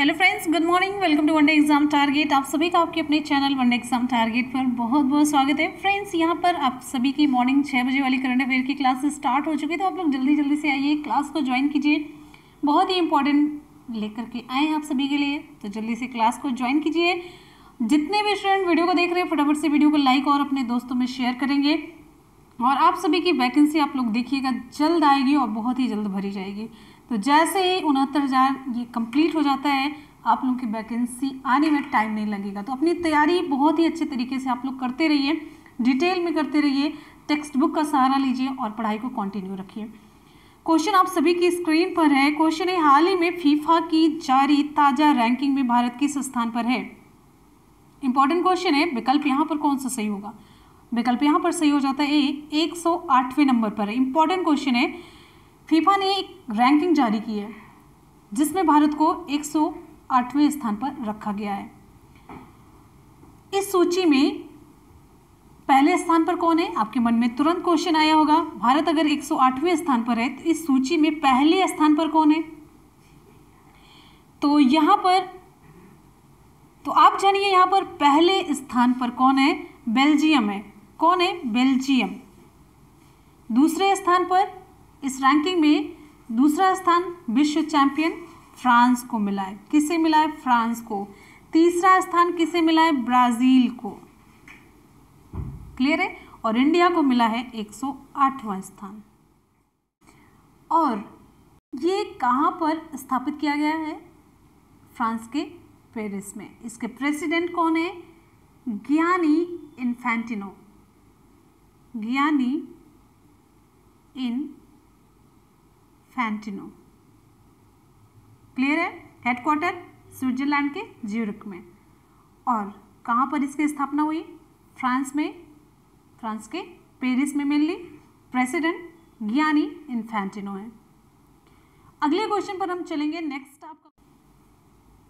hello friends good morning welcome to one day exam target आप सभी का आपके अपने चैनल वनडे एग्जाम टारगेट पर बहुत बहुत स्वागत है फ्रेंड्स यहाँ पर आप सभी की मॉर्निंग छः बजे वाली करंट अफेयर की क्लास स्टार्ट हो चुकी है तो आप लोग जल्दी जल्दी से आइए क्लास को ज्वाइन कीजिए बहुत ही इंपॉर्टेंट लेकर के आए आप सभी के लिए तो जल्दी से क्लास को ज्वाइन कीजिए जितने भी स्टूडेंट वीडियो को देख रहे हैं फटाफट से वीडियो को लाइक और अपने दोस्तों में शेयर करेंगे और आप सभी की वैकेंसी आप लोग देखिएगा जल्द आएगी और बहुत ही जल्द भरी जाएगी तो जैसे ही उनहत्तर हज़ार ये कंप्लीट हो जाता है आप लोगों की वैकेंसी आने में टाइम नहीं लगेगा तो अपनी तैयारी बहुत ही अच्छे तरीके से आप लोग करते रहिए डिटेल में करते रहिए टेक्स्ट बुक का सहारा लीजिए और पढ़ाई को कंटिन्यू रखिए क्वेश्चन आप सभी की स्क्रीन पर है क्वेश्चन है हाल ही में फीफा की जारी ताज़ा रैंकिंग में भारत किस स्थान पर है इंपॉर्टेंट क्वेश्चन है विकल्प यहाँ पर कौन सा सही होगा विकल्प यहाँ पर सही हो जाता है ए एक नंबर पर है इंपॉर्टेंट क्वेश्चन है फीफा ने एक रैंकिंग जारी की है जिसमें भारत को 108वें स्थान पर रखा गया है इस सूची में पहले स्थान पर कौन है आपके मन में तुरंत क्वेश्चन आया होगा भारत अगर 108वें स्थान पर है तो इस सूची में पहले स्थान पर कौन है तो यहां पर तो आप जानिए यहां पर पहले स्थान पर कौन है बेल्जियम है कौन है बेल्जियम दूसरे स्थान पर इस रैंकिंग में दूसरा स्थान विश्व चैंपियन फ्रांस को मिला है किसे मिला है फ्रांस को तीसरा स्थान किसे मिला है ब्राज़ील को क्लियर है और इंडिया को मिला है 108वां स्थान और ये कहाँ पर स्थापित किया गया है फ्रांस के पेरिस में इसके प्रेसिडेंट कौन है Gianni Infantino Gianni Infantino clear है हेडक्वार्टर स्विट्जरलैंड के ज्यूरिक में और कहाँ पर इसकी स्थापना हुई फ्रांस में फ्रांस के पेरिस में मेनली प्रेसिडेंट ज्ञानी इन्फेंटिनो है अगले क्वेश्चन पर हम चलेंगे नेक्स्ट आपका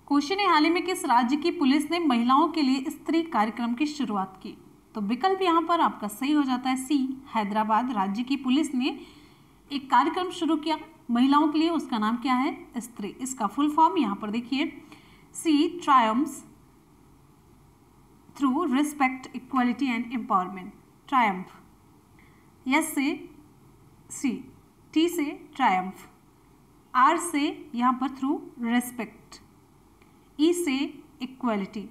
क्वेश्चन है हाल ही में किस राज्य की पुलिस ने महिलाओं के लिए स्त्री कार्यक्रम की शुरुआत की तो विकल्प यहाँ पर आपका सही हो जाता है सी हैदराबाद राज्य की पुलिस ने एक कार्यक्रम शुरू किया महिलाओं के लिए उसका नाम क्या है स्त्री इसका फुल फॉर्म यहां पर देखिए she triumphs through respect equality and empowerment triumph S से सी टी से ट्रायम्फ आर से यहां पर थ्रू रिस्पेक्ट ई से इक्वालिटी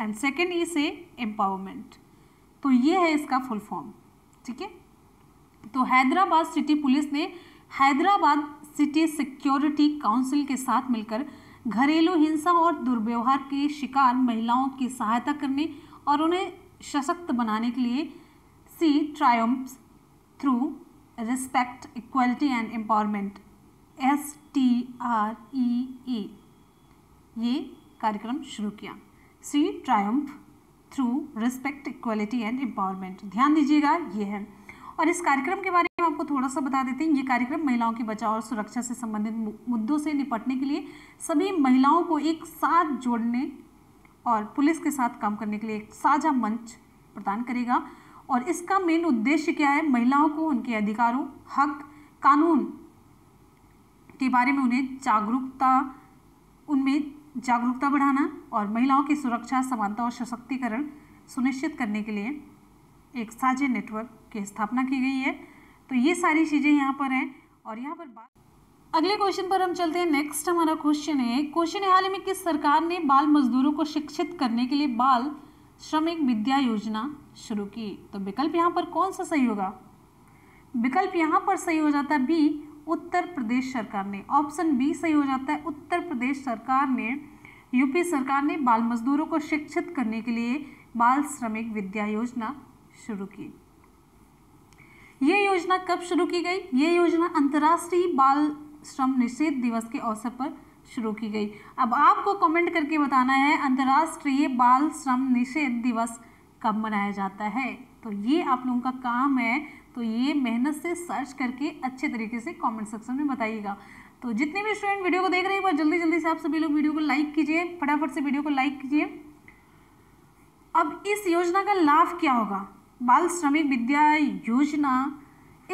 एंड सेकेंड ई से एम्पावरमेंट तो ये है इसका फुल फॉर्म ठीक है तो हैदराबाद सिटी पुलिस ने हैदराबाद सिटी सिक्योरिटी काउंसिल के साथ मिलकर घरेलू हिंसा और दुर्व्यवहार के शिकार महिलाओं की सहायता करने और उन्हें सशक्त बनाने के लिए she triumphs through respect equality and empowerment S T R E A ये कार्यक्रम शुरू किया she triumph through respect equality and empowerment ध्यान दीजिएगा ये है और इस कार्यक्रम के बारे में आपको थोड़ा सा बता देते हैं ये कार्यक्रम महिलाओं की बचाव और सुरक्षा से संबंधित मुद्दों से निपटने के लिए सभी महिलाओं को एक साथ जोड़ने और पुलिस के साथ काम करने के लिए एक साझा मंच प्रदान करेगा और इसका मेन उद्देश्य क्या है महिलाओं को उनके अधिकारों हक कानून के बारे में उन्हें जागरूकता उनमें जागरूकता बढ़ाना और महिलाओं की सुरक्षा समानता और सशक्तिकरण सुनिश्चित करने के लिए एक साझे नेटवर्क की स्थापना की गई है तो ये सारी चीज़ें यहाँ पर हैं और यहाँ पर बात अगले क्वेश्चन पर हम चलते हैं नेक्स्ट हमारा क्वेश्चन है क्वेश्चन है हाल ही में किस सरकार ने बाल मजदूरों को शिक्षित करने के लिए बाल श्रमिक विद्या योजना शुरू की तो विकल्प यहाँ पर कौन सा सही होगा विकल्प यहाँ पर सही हो जाता है बी उत्तर प्रदेश सरकार ने ऑप्शन बी सही हो जाता है उत्तर प्रदेश सरकार ने यूपी सरकार ने बाल मजदूरों को शिक्षित करने के लिए बाल श्रमिक विद्या योजना शुरू की ये योजना कब शुरू की गई ये योजना अंतर्राष्ट्रीय बाल श्रम निषेध दिवस के अवसर पर शुरू की गई अब आपको कमेंट करके बताना है अंतर्राष्ट्रीय बाल श्रम निषेध दिवस कब मनाया जाता है तो ये आप लोगों का काम है तो ये मेहनत से सर्च करके अच्छे तरीके से कमेंट सेक्शन में बताइएगा तो जितने भी स्टूडेंट वीडियो को देख रहे हैं जल्दी जल्दी से आप सभी लोग वीडियो को लाइक कीजिए फटाफट से वीडियो को लाइक कीजिए अब इस योजना का लाभ क्या होगा बाल श्रमिक विद्या योजना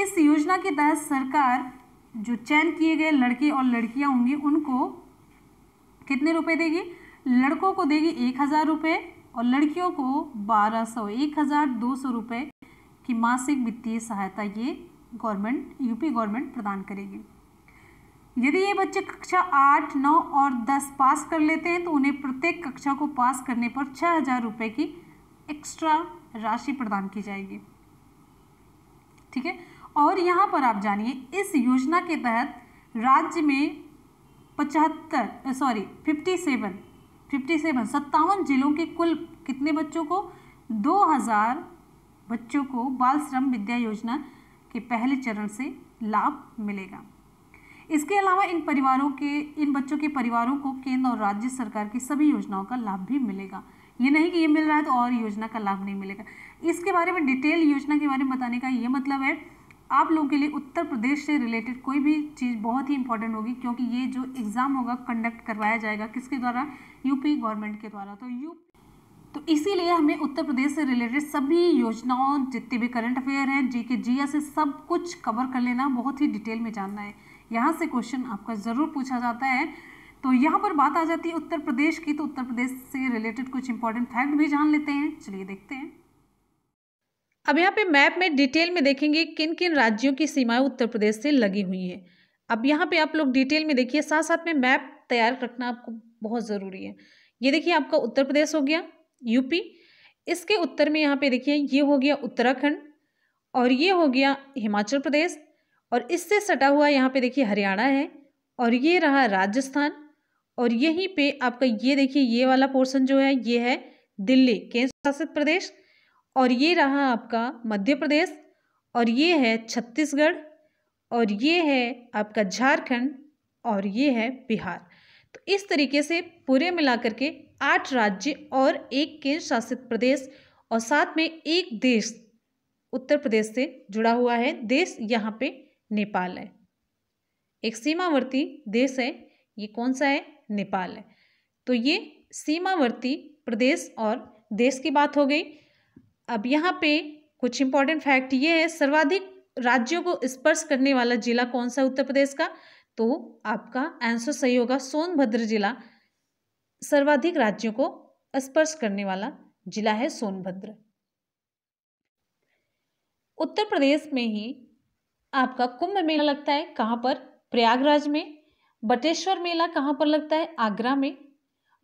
इस योजना के तहत सरकार जो चयन किए गए लड़के और लड़कियां होंगी उनको कितने रुपए देगी लड़कों को देगी एक हज़ार रुपये और लड़कियों को बारह सौ एक हज़ार दो सौ रुपये की मासिक वित्तीय सहायता ये गवर्नमेंट यूपी गवर्नमेंट प्रदान करेगी यदि ये बच्चे कक्षा आठ नौ और दस पास कर लेते हैं तो उन्हें प्रत्येक कक्षा को पास करने पर छः हज़ार रुपये की एक्स्ट्रा राशि प्रदान की जाएगी ठीक है और यहाँ पर आप जानिए इस योजना के तहत राज्य में पचहत्तर sorry fifty seven fifty seven सत्तावन जिलों के कुल कितने बच्चों को दो हज़ार बच्चों को बाल श्रम विद्या योजना के पहले चरण से लाभ मिलेगा इसके अलावा इन परिवारों के इन बच्चों के परिवारों को केंद्र और राज्य सरकार की सभी योजनाओं का लाभ भी मिलेगा ये नहीं कि ये मिल रहा है तो और योजना का लाभ नहीं मिलेगा इसके बारे में डिटेल योजना के बारे में बताने का ये मतलब है आप लोगों के लिए उत्तर प्रदेश से रिलेटेड कोई भी चीज़ बहुत ही इंपॉर्टेंट होगी क्योंकि ये जो एग्ज़ाम होगा कंडक्ट करवाया जाएगा किसके द्वारा यूपी गवर्नमेंट के द्वारा तो यू तो इसीलिए हमें उत्तर प्रदेश से रिलेटेड सभी योजनाओं जितने भी करंट अफेयर हैं जी के जी से सब कुछ कवर कर लेना बहुत ही डिटेल में जानना है यहाँ से क्वेश्चन आपका ज़रूर पूछा जाता है तो यहाँ पर बात आ जाती है उत्तर प्रदेश की तो उत्तर प्रदेश से रिलेटेड कुछ इंपॉर्टेंट फैक्ट भी जान लेते हैं चलिए देखते हैं अब यहाँ पे मैप में डिटेल में देखेंगे किन किन राज्यों की सीमाएं उत्तर प्रदेश से लगी हुई हैं अब यहाँ पे आप लोग डिटेल में देखिए साथ साथ में मैप तैयार रखना आपको बहुत ज़रूरी है ये देखिए आपका उत्तर प्रदेश हो गया यूपी इसके उत्तर में यहाँ पे देखिए ये हो गया उत्तराखंड और ये हो गया हिमाचल प्रदेश और इससे सटा हुआ यहाँ पे देखिए हरियाणा है और ये रहा राजस्थान और यहीं पे आपका ये देखिए ये वाला पोर्शन जो है ये है दिल्ली केंद्र शासित प्रदेश और ये रहा आपका मध्य प्रदेश और ये है छत्तीसगढ़ और ये है आपका झारखंड और ये है बिहार तो इस तरीके से पूरे मिलाकर के आठ राज्य और एक केंद्र शासित प्रदेश और साथ में एक देश उत्तर प्रदेश से जुड़ा हुआ है देश यहाँ पे नेपाल है एक सीमावर्ती देश है ये कौन सा है नेपाल है तो ये सीमावर्ती प्रदेश और देश की बात हो गई अब यहाँ पे कुछ इंपॉर्टेंट फैक्ट ये है सर्वाधिक राज्यों को स्पर्श करने वाला जिला कौन सा उत्तर प्रदेश का तो आपका आंसर सही होगा सोनभद्र जिला सर्वाधिक राज्यों को स्पर्श करने वाला जिला है सोनभद्र उत्तर प्रदेश में ही आपका कुंभ मेला लगता है कहाँ पर प्रयागराज में बटेश्वर मेला कहाँ पर लगता है आगरा में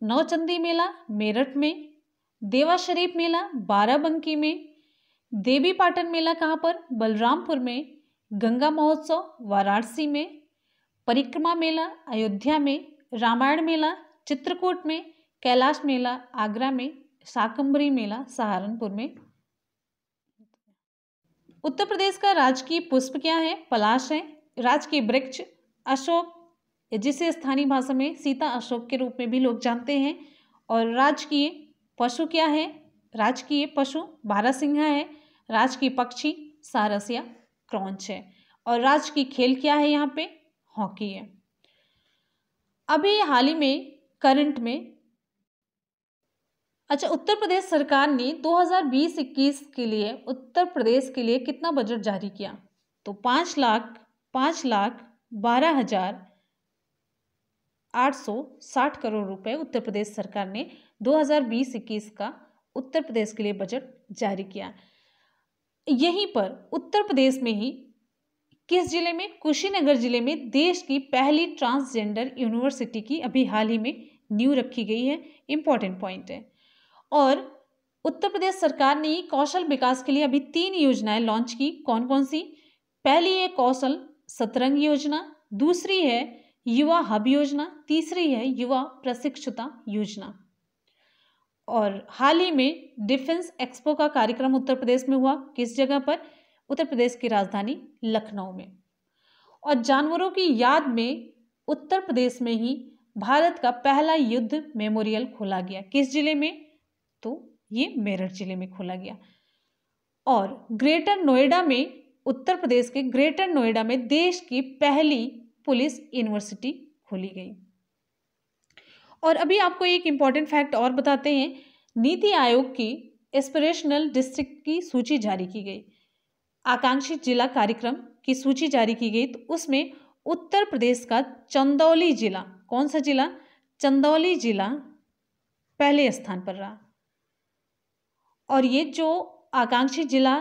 नौचंदी मेला मेरठ में देवा शरीफ मेला बाराबंकी में देवी पाटन मेला कहाँ पर बलरामपुर में गंगा महोत्सव वाराणसी में परिक्रमा मेला अयोध्या में रामायण मेला चित्रकूट में कैलाश मेला आगरा में शाकंबरी मेला सहारनपुर में उत्तर प्रदेश का राजकीय पुष्प क्या है पलाश है राजकीय वृक्ष अशोक या जिसे स्थानीय भाषा में सीता अशोक के रूप में भी लोग जानते हैं और राजकीय पशु क्या है राजकीय पशु सिंह है राजकीय पक्षी सारस या क्रॉन्च है और राजकीय खेल क्या है यहाँ पे हॉकी है अभी हाल ही में करंट में अच्छा उत्तर प्रदेश सरकार ने 2020-21 के लिए उत्तर प्रदेश के लिए कितना बजट जारी किया तो पाँच लाख पाँच लाख बारह हजार 860 करोड़ रुपए उत्तर प्रदेश सरकार ने 2020-21 का उत्तर प्रदेश के लिए बजट जारी किया यहीं पर उत्तर प्रदेश में ही किस जिले में कुशीनगर जिले में देश की पहली ट्रांसजेंडर यूनिवर्सिटी की अभी हाल ही में न्यू रखी गई है इम्पॉर्टेंट पॉइंट है और उत्तर प्रदेश सरकार ने कौशल विकास के लिए अभी तीन योजनाएं लॉन्च की कौन कौन सी पहली है कौशल सतरंग योजना दूसरी है युवा हब योजना तीसरी है युवा प्रशिक्षुता योजना और हाल ही में डिफेंस एक्सपो का कार्यक्रम उत्तर प्रदेश में हुआ किस जगह पर उत्तर प्रदेश की राजधानी लखनऊ में और जानवरों की याद में उत्तर प्रदेश में ही भारत का पहला युद्ध मेमोरियल खोला गया किस जिले में तो ये मेरठ जिले में खोला गया और ग्रेटर नोएडा में उत्तर प्रदेश के ग्रेटर नोएडा में देश की पहली पुलिस यूनिवर्सिटी खोली गई और अभी आपको एक इम्पॉर्टेंट फैक्ट और बताते हैं नीति आयोग की एस्पिरेशनल डिस्ट्रिक्ट की सूची जारी की गई आकांक्षित जिला कार्यक्रम की सूची जारी की गई तो उसमें उत्तर प्रदेश का चंदौली जिला कौन सा जिला चंदौली जिला पहले स्थान पर रहा और ये जो आकांक्षी जिला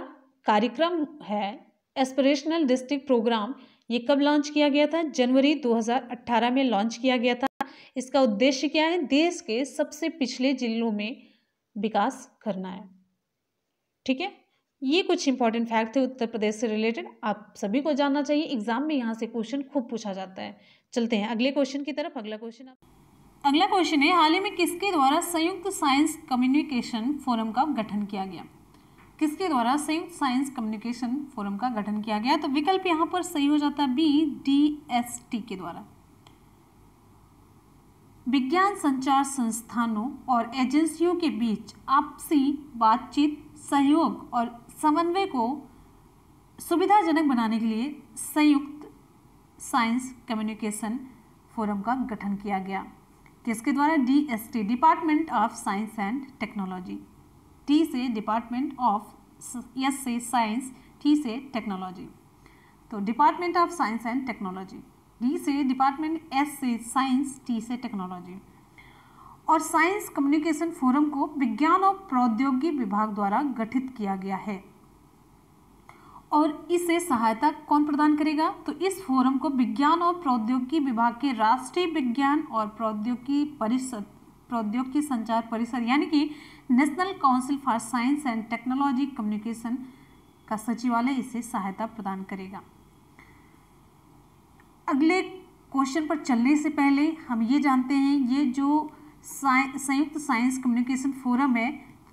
कार्यक्रम है एस्पिरेशनल डिस्ट्रिक्ट प्रोग्राम ये कब लॉन्च किया गया था जनवरी 2018 में लॉन्च किया गया था इसका उद्देश्य क्या है देश के सबसे पिछले जिलों में विकास करना है ठीक है ये कुछ इंपॉर्टेंट फैक्ट थे उत्तर प्रदेश से रिलेटेड आप सभी को जानना चाहिए एग्जाम में यहाँ से क्वेश्चन खूब पूछा जाता है चलते हैं अगले क्वेश्चन की तरफ अगला क्वेश्चन अगला क्वेश्चन है हाल ही में किसके द्वारा संयुक्त साइंस कम्युनिकेशन फोरम का गठन किया गया किसके द्वारा संयुक्त साइंस कम्युनिकेशन फोरम का गठन किया गया तो विकल्प यहाँ पर सही हो जाता है बी डी एस टी के द्वारा विज्ञान संचार संस्थानों और एजेंसियों के बीच आपसी बातचीत सहयोग और समन्वय को सुविधाजनक बनाने के लिए संयुक्त साइंस कम्युनिकेशन फोरम का गठन किया गया किसके द्वारा D S T department of science and technology T से डिपार्टमेंट ऑफ एस से साइंस टी से टेक्नोलॉजी तो department of science and technology D से डिपार्टमेंट एस से साइंस टी से टेक्नोलॉजी और साइंस कम्युनिकेशन फोरम को विज्ञान और प्रौद्योगिकी विभाग द्वारा गठित किया गया है और इसे सहायता कौन प्रदान करेगा तो इस फोरम को विज्ञान और प्रौद्योगिकी विभाग के राष्ट्रीय विज्ञान और प्रौद्योगिकी परिषद प्रौद्योगिकी संचार परिषद यानी कि national council for science and technology communication का सचिवालय इसे सहायता प्रदान करेगा अगले क्वेश्चन पर चलने से पहले हम ये जानते हैं ये जो संयुक्त साइंस कम्युनिकेशन फोरम है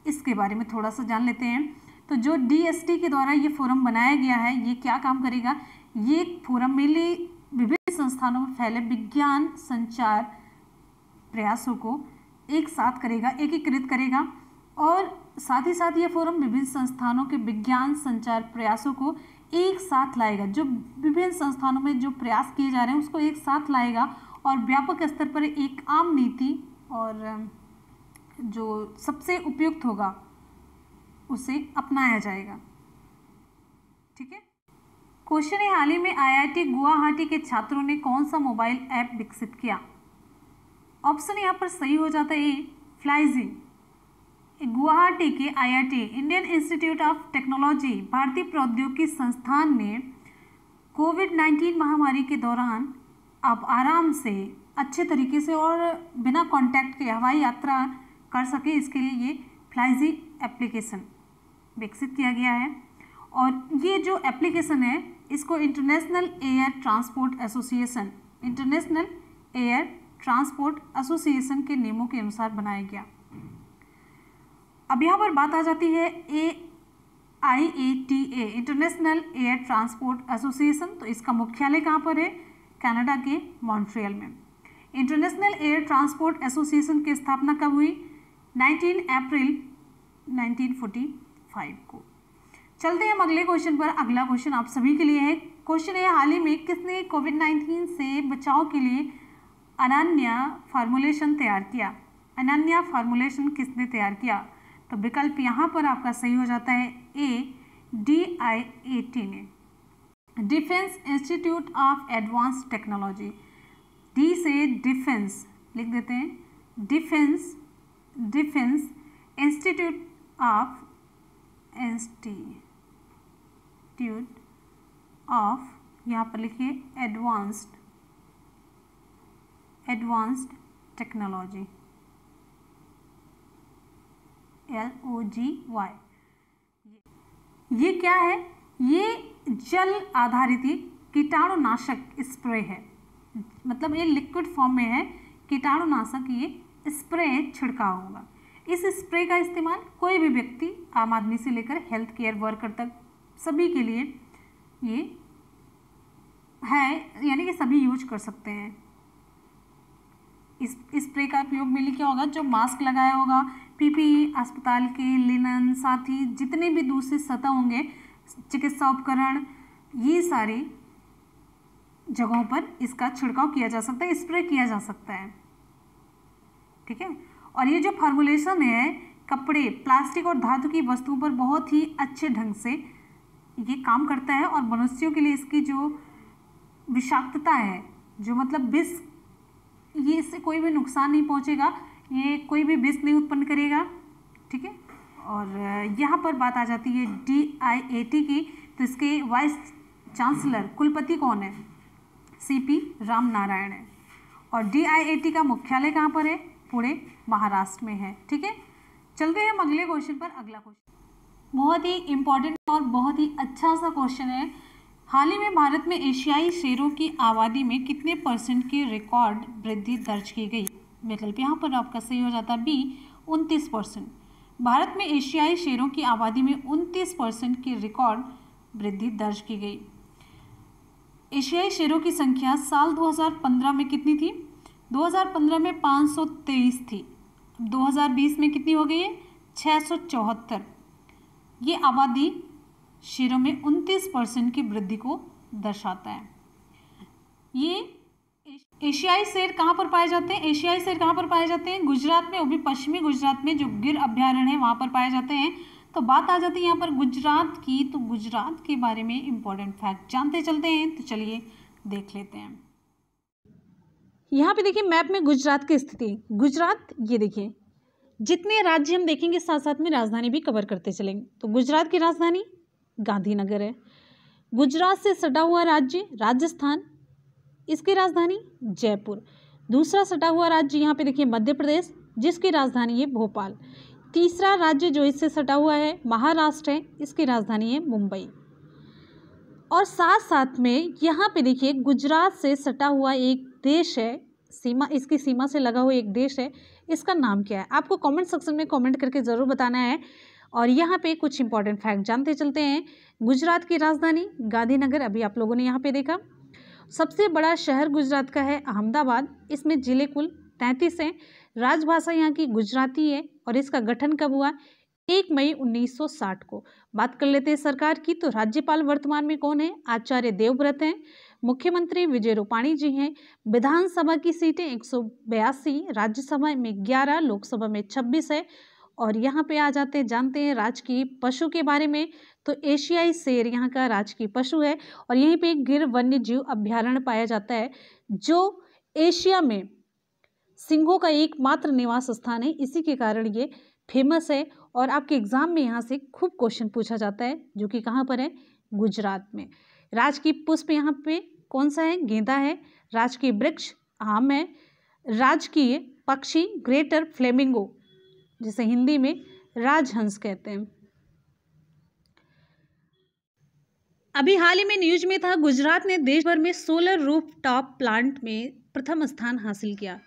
इसके बारे में थोड़ा सा जान लेते हैं तो जो डीएसटी के द्वारा ये फोरम बनाया गया है ये क्या काम करेगा ये फोरम मेले विभिन्न संस्थानों में फैले विज्ञान संचार प्रयासों को एक साथ करेगा एकीकृत करेगा और साथ ही साथ ये फोरम विभिन्न संस्थानों के विज्ञान संचार प्रयासों को एक साथ लाएगा जो विभिन्न संस्थानों में जो प्रयास किए जा रहे हैं उसको एक साथ लाएगा और व्यापक स्तर पर एक आम नीति और जो सबसे उपयुक्त होगा उसे अपनाया जाएगा ठीक है क्वेश्चन है हाल ही में आईआईटी गुवाहाटी के छात्रों ने कौन सा मोबाइल ऐप विकसित किया ऑप्शन यहाँ पर सही हो जाता है ए फ्लाइजी गुवाहाटी के IIT Indian institute of technology भारतीय प्रौद्योगिकी संस्थान ने कोविड नाइन्टीन महामारी के दौरान आप आराम से अच्छे तरीके से और बिना कांटेक्ट के हवाई यात्रा कर सके इसके लिए ये फ्लाइजी एप्लीकेशन विकसित किया गया है और ये जो एप्लीकेशन है इसको international air transport association international air transport association के नियमों के अनुसार बनाया गया अब यहाँ पर बात आ जाती है A I A T A international air transport association तो इसका मुख्यालय कहाँ पर है कनाडा के मॉन्ट्रियल में इंटरनेशनल एयर ट्रांसपोर्ट एसोसिएशन की स्थापना कब हुई 19 अप्रैल 1945 को चलते हैं हम अगले क्वेश्चन पर अगला क्वेश्चन आप सभी के लिए है क्वेश्चन है हाल ही में किसने कोविड 19 से बचाव के लिए अनन्या फार्मूलेशन तैयार किया अनन्या फार्मूलेशन किसने तैयार किया तो विकल्प यहाँ पर आपका सही हो जाता है A D I A T ने defence institute of advance technology D से डिफेंस लिख देते हैं defence defence institute of institute of यहाँ पर लिखिए advanced advanced technology L O G Y ये क्या है ये जल आधारित कीटाणुनाशक स्प्रे है मतलब ये लिक्विड फॉर्म में है कीटाणुनाशक ये स्प्रे छिड़काव होगा इस स्प्रे का इस्तेमाल कोई भी व्यक्ति आम आदमी से लेकर हेल्थ केयर वर्कर तक सभी के लिए ये है यानी कि सभी यूज कर सकते हैं इस स्प्रे का उपयोग मेनली क्या होगा जो मास्क लगाया होगा पीपीई e अस्पताल के लिनन ही जितने भी दूसरे सतह होंगे चिकित्सा उपकरण ये सारी जगहों पर इसका छिड़काव किया जा सकता है स्प्रे किया जा सकता है ठीक है और ये जो फॉर्मुलेशन है कपड़े प्लास्टिक और धातु की वस्तुओं पर बहुत ही अच्छे ढंग से ये काम करता है और मनुष्यों के लिए इसकी जो विषाक्तता है जो मतलब विष ये इससे कोई भी नुकसान नहीं पहुँचेगा ये कोई भी विष नहीं उत्पन्न करेगा ठीक है और यहाँ पर बात आ जाती है डी आई ए टी की तो इसके वाइस चांसलर कुलपति कौन है सी पी राम नारायण है और डी आई ए टी का मुख्यालय कहाँ पर है पुणे महाराष्ट्र में है ठीक है चलते हैं हम अगले क्वेश्चन पर अगला क्वेश्चन बहुत ही इम्पोर्टेंट और बहुत ही अच्छा सा क्वेश्चन है हाल ही में भारत में एशियाई शेरों की आबादी में कितने परसेंट की रिकॉर्ड वृद्धि दर्ज की गई विकल्प यहाँ पर आपका सही हो जाता बी उनतीस परसेंट भारत में एशियाई शेरों की आबादी में उनतीस परसेंट की रिकॉर्ड वृद्धि दर्ज की गई एशियाई शेरों की संख्या साल 2015 में कितनी थी 2015 में 523 थी 2020 में कितनी हो गई है छः ये आबादी शेयरों में 29 परसेंट की वृद्धि को दर्शाता है ये एशियाई शेर कहाँ पर पाए जाते हैं एशियाई शेर कहाँ पर पाए जाते हैं गुजरात में वो भी पश्चिमी गुजरात में जो गिर अभ्यारण्य है वहाँ पर पाए जाते हैं तो बात आ जाती है यहाँ पर गुजरात की तो गुजरात के बारे में इम्पोर्टेंट फैक्ट जानते चलते हैं तो चलिए देख लेते हैं यहाँ पे देखिए मैप में गुजरात की स्थिति गुजरात ये देखिए जितने राज्य हम देखेंगे साथ साथ में राजधानी भी कवर करते चलेंगे तो गुजरात की राजधानी गांधीनगर है गुजरात से सटा हुआ राज्य राजस्थान इसकी राजधानी जयपुर दूसरा सटा हुआ राज्य यहाँ पे देखिए मध्य प्रदेश जिसकी राजधानी है भोपाल तीसरा राज्य जो इससे सटा हुआ है महाराष्ट्र है इसकी राजधानी है मुंबई और साथ साथ में यहाँ पे देखिए गुजरात से सटा हुआ एक देश है सीमा इसकी सीमा से लगा हुआ एक देश है इसका नाम क्या है आपको कमेंट सेक्शन में कमेंट करके ज़रूर बताना है और यहाँ पे कुछ इंपॉर्टेंट फैक्ट जानते चलते हैं गुजरात की राजधानी गांधीनगर अभी आप लोगों ने यहाँ पे देखा सबसे बड़ा शहर गुजरात का है अहमदाबाद इसमें ज़िले कुल तैंतीस हैं राजभाषा यहाँ की गुजराती है और इसका गठन कब हुआ एक मई 1960 को बात कर लेते हैं सरकार की तो राज्यपाल वर्तमान में कौन है आचार्य देवव्रत हैं मुख्यमंत्री विजय रूपाणी जी हैं विधानसभा की सीटें एक राज्यसभा में 11 लोकसभा में 26 है और यहाँ पे आ जाते हैं जानते हैं राजकीय पशु के बारे में तो एशियाई शेर यहाँ का राजकीय पशु है और यहीं पे गिर वन्य जीव अभ्यारण्य पाया जाता है जो एशिया में सिंहों का एकमात्र निवास स्थान है इसी के कारण ये फेमस है और आपके एग्ज़ाम में यहाँ से खूब क्वेश्चन पूछा जाता है जो कि कहाँ पर है गुजरात में राजकीय पुष्प यहाँ पे कौन सा है गेंदा है राजकीय वृक्ष आम है राजकीय पक्षी ग्रेटर फ्लेमिंगो जिसे हिंदी में राजहंस कहते हैं अभी हाल ही में न्यूज में था गुजरात ने देश भर में सोलर रूफ टॉप प्लांट में प्रथम स्थान हासिल किया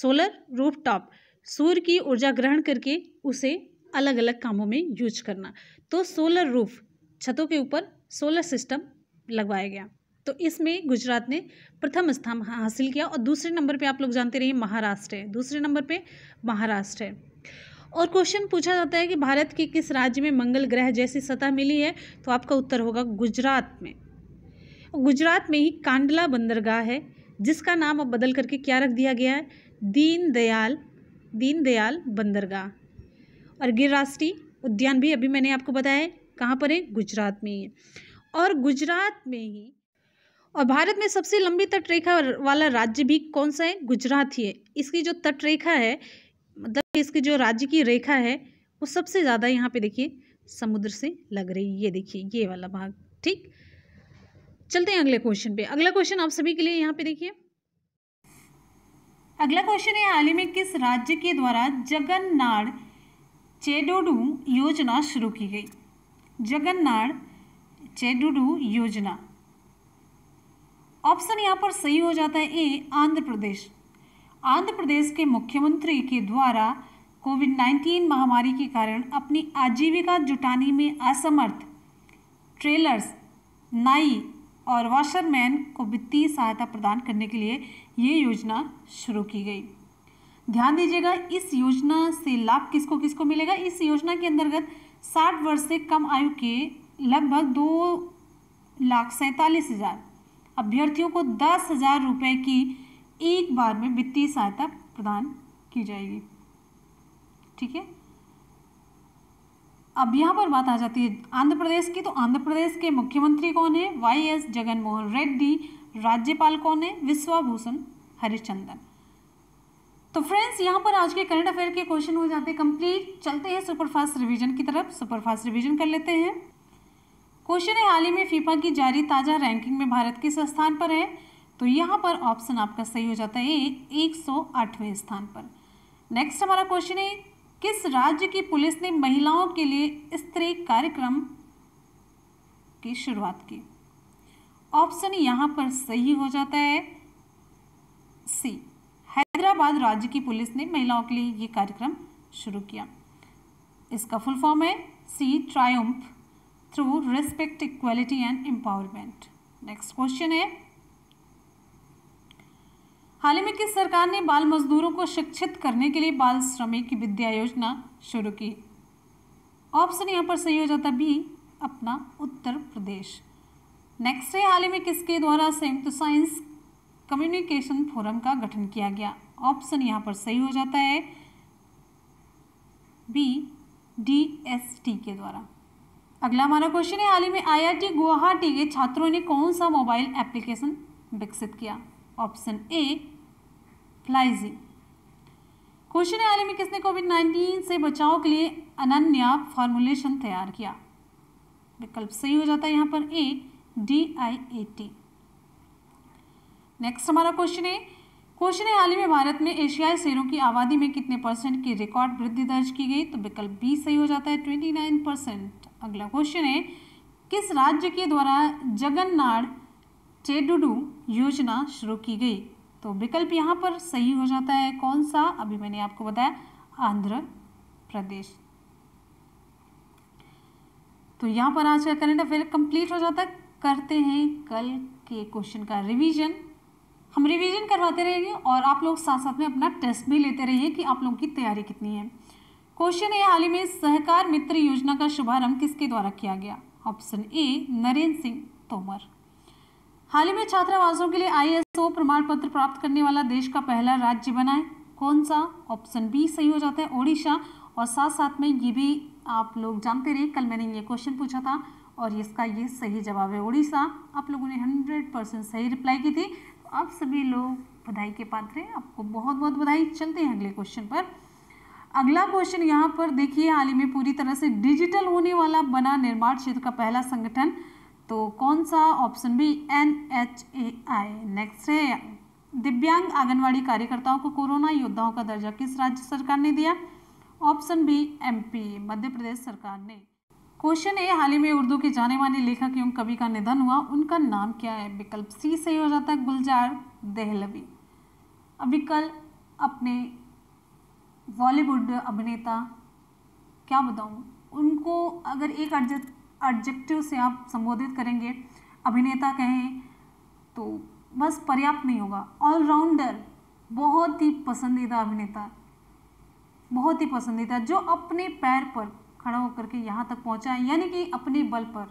सोलर रूफ टॉप सूर्य की ऊर्जा ग्रहण करके उसे अलग अलग कामों में यूज करना तो सोलर रूफ छतों के ऊपर सोलर सिस्टम लगवाया गया तो इसमें गुजरात ने प्रथम स्थान हासिल किया और दूसरे नंबर पे आप लोग जानते रहिए महाराष्ट्र है दूसरे नंबर पे महाराष्ट्र है और क्वेश्चन पूछा जाता है कि भारत के किस राज्य में मंगल ग्रह जैसी सतह मिली है तो आपका उत्तर होगा गुजरात में गुजरात में ही कांडला बंदरगाह है जिसका नाम अब बदल करके क्या रख दिया गया है दीनदयाल दीनदयाल बंदरगाह और गिर राष्ट्रीय उद्यान भी अभी मैंने आपको बताया है कहाँ पर है गुजरात में ही और गुजरात में ही और भारत में सबसे लंबी तटरेखा वाला राज्य भी कौन सा है गुजरात ही है इसकी जो तटरेखा है मतलब इसकी जो राज्य की रेखा है वो सबसे ज़्यादा यहाँ पे देखिए समुद्र से लग रही है ये देखिए ये वाला भाग ठीक चलते हैं अगले क्वेश्चन पे अगला क्वेश्चन आप सभी के लिए यहाँ पे देखिए अगला क्वेश्चन है हाल ही में किस राज्य के द्वारा जगन्नाड चेडोडू योजना शुरू की गई जगन्नाड़ चेडोडू योजना ऑप्शन यहाँ पर सही हो जाता है ए आंध्र प्रदेश आंध्र प्रदेश के मुख्यमंत्री के द्वारा कोविड 19 महामारी के कारण अपनी आजीविका जुटाने में असमर्थ ट्रेलर्स नाई और वॉशरमैन को वित्तीय सहायता प्रदान करने के लिए ये योजना शुरू की गई ध्यान दीजिएगा इस योजना से लाभ किसको किसको मिलेगा इस योजना के अंतर्गत 60 वर्ष से कम आयु के लगभग दो लाख सैंतालीस हज़ार अभ्यर्थियों को दस हज़ार रुपये की एक बार में वित्तीय सहायता प्रदान की जाएगी ठीक है अब यहाँ पर बात आ जाती है आंध्र प्रदेश की तो आंध्र प्रदेश के मुख्यमंत्री कौन है वाई एस जगनमोहन रेड्डी राज्यपाल कौन है विश्वाभूषण हरिचंदन तो फ्रेंड्स यहाँ पर आज के करंट अफेयर के क्वेश्चन हो जाते हैं कंप्लीट चलते हैं सुपरफास्ट रिवीजन की तरफ सुपरफास्ट रिवीजन कर लेते हैं क्वेश्चन है हाल ही में फीफा की जारी ताज़ा रैंकिंग में भारत किस स्थान पर है तो यहाँ पर ऑप्शन आपका सही हो जाता है एक एक स्थान पर नेक्स्ट हमारा क्वेश्चन है किस राज्य की पुलिस ने महिलाओं के लिए स्त्री कार्यक्रम की शुरुआत की ऑप्शन यहाँ पर सही हो जाता है सी हैदराबाद राज्य की पुलिस ने महिलाओं के लिए ये कार्यक्रम शुरू किया इसका फुल फॉर्म है she triumph through respect equality and empowerment next question है हाल ही में किस सरकार ने बाल मजदूरों को शिक्षित करने के लिए बाल श्रमिक विद्या योजना शुरू की ऑप्शन यहाँ पर सही हो जाता बी अपना उत्तर प्रदेश नेक्स्ट है हाल ही में किसके द्वारा संयुक्त साइंस कम्युनिकेशन फोरम का गठन किया गया ऑप्शन यहाँ पर सही हो जाता है बी टी के द्वारा अगला हमारा क्वेश्चन है हाल ही में आईआईटी गुवाहाटी के छात्रों ने कौन सा मोबाइल एप्लीकेशन विकसित किया ऑप्शन ए फ्लाइजी क्वेश्चन है आलिम किसने कोविड 19 से बचाव के लिए अनन्या फॉर्मुलेशन तैयार किया विकल्प सही हो जाता है यहाँ पर A D I A T next हमारा क्वेश्चन है क्वेश्चन है हाल ही में भारत में एशियाई शेरों की आबादी में कितने परसेंट की रिकॉर्ड वृद्धि दर्ज की गई तो विकल्प बी सही हो जाता है ट्वेंटी नाइन परसेंट अगला क्वेश्चन है किस राज्य के द्वारा जगन्नाड टेडुडू योजना शुरू की गई तो विकल्प यहाँ पर सही हो जाता है कौन सा अभी मैंने आपको बताया आंध्र प्रदेश तो यहाँ पर आज का करंट अफेयर कंप्लीट हो जाता है करते हैं कल के क्वेश्चन का रिवीजन हम रिवीजन करवाते रहेंगे और आप लोग साथ साथ में अपना टेस्ट भी लेते रहिए कि आप लोगों की तैयारी कितनी है क्वेश्चन है हाल ही में सहकार मित्र योजना का शुभारंभ किसके द्वारा किया गया ऑप्शन ए नरेंद्र सिंह तोमर हाल ही में छात्रावासों के लिए आई प्रमाण पत्र प्राप्त करने वाला देश का पहला राज्य बना है कौन सा ऑप्शन बी सही हो जाता है ओडिशा और साथ साथ में ये भी आप लोग जानते रहे कल मैंने ये क्वेश्चन पूछा था और इसका ये सही जवाब है ओडिशा आप लोगों ने हंड्रेड परसेंट सही रिप्लाई की थी तो आप सभी लोग बधाई के पात्र हैं आपको बहुत बहुत बधाई चलते हैं अगले क्वेश्चन पर अगला क्वेश्चन यहाँ पर देखिए हाल ही में पूरी तरह से डिजिटल होने वाला बना निर्माण क्षेत्र का पहला संगठन तो कौन सा option B N H A I next है दिव्यांग आंगनवाड़ी कार्यकर्ताओं को कोरोना योद्धाओं का दर्जा किस राज्य सरकार ने दिया option B MP Madhya Pradesh सरकार ने क्वेश्चन ए हाल ही में उर्दू के जाने माने लेखक एवं कवि का निधन हुआ उनका नाम क्या है विकल्प सी सही हो जाता है गुलजार देहलवी अभी कल अपने बॉलीवुड अभिनेता क्या बताऊँ उनको अगर एक अर्जित एडजेक्टिव से आप संबोधित करेंगे अभिनेता कहें तो बस पर्याप्त नहीं होगा ऑलराउंडर बहुत ही पसंदीदा अभिनेता बहुत ही पसंदीदा जो अपने पैर पर खड़ा होकर के यहाँ तक पहुँचा है यानी कि अपने बल पर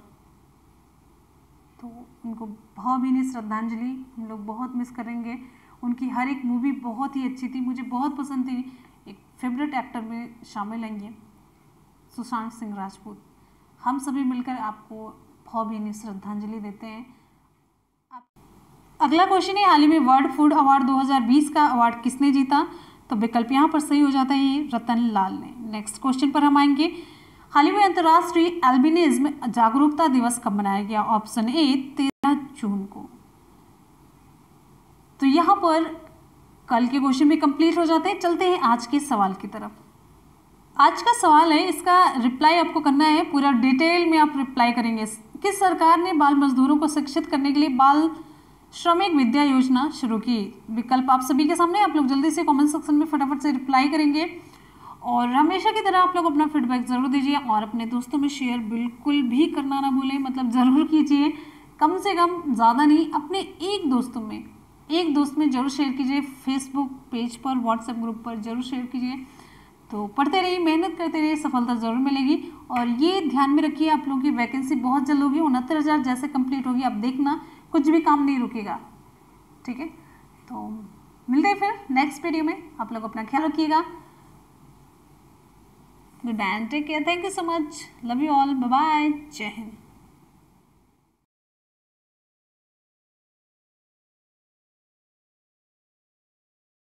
तो उनको भावभीनी श्रद्धांजलि हम लोग बहुत मिस करेंगे उनकी हर एक मूवी बहुत ही अच्छी थी मुझे बहुत पसंद थी एक फेवरेट एक्टर में शामिल हैं ये सुशांत सिंह राजपूत हम सभी मिलकर आपको भावभीनी श्रद्धांजलि देते हैं अगला क्वेश्चन है हाल ही में वर्ल्ड फूड अवार्ड 2020 का अवार्ड किसने जीता तो विकल्प यहाँ पर सही हो जाता है ये रतन लाल ने नेक्स्ट क्वेश्चन पर हम आएंगे हाल ही में अंतर्राष्ट्रीय एल्बिनिज्म जागरूकता दिवस कब मनाया गया ऑप्शन ए तेरह जून को तो यहाँ पर कल के क्वेश्चन भी कंप्लीट हो जाते हैं चलते हैं आज के सवाल की तरफ आज का सवाल है इसका रिप्लाई आपको करना है पूरा डिटेल में आप रिप्लाई करेंगे किस सरकार ने बाल मजदूरों को शिक्षित करने के लिए बाल श्रमिक विद्या योजना शुरू की विकल्प आप सभी के सामने आप लोग जल्दी से कमेंट सेक्शन में फटाफट से रिप्लाई करेंगे और हमेशा की तरह आप लोग अपना फीडबैक ज़रूर दीजिए और अपने दोस्तों में शेयर बिल्कुल भी करना ना भूलें मतलब ज़रूर कीजिए कम से कम ज़्यादा नहीं अपने एक दोस्तों में एक दोस्त में ज़रूर शेयर कीजिए फेसबुक पेज पर व्हाट्सएप ग्रुप पर ज़रूर शेयर कीजिए तो पढ़ते रहिए मेहनत करते रहिए सफलता ज़रूर मिलेगी और ये ध्यान में रखिए आप लोगों की वैकेंसी बहुत जल्द होगी उनहत्तर हज़ार जैसे कंप्लीट होगी आप देखना कुछ भी काम नहीं रुकेगा ठीक है तो मिलते हैं फिर नेक्स्ट वीडियो में आप लोग अपना ख्याल रखिएगा good bye take care thank you so much love you all bye जय हिंद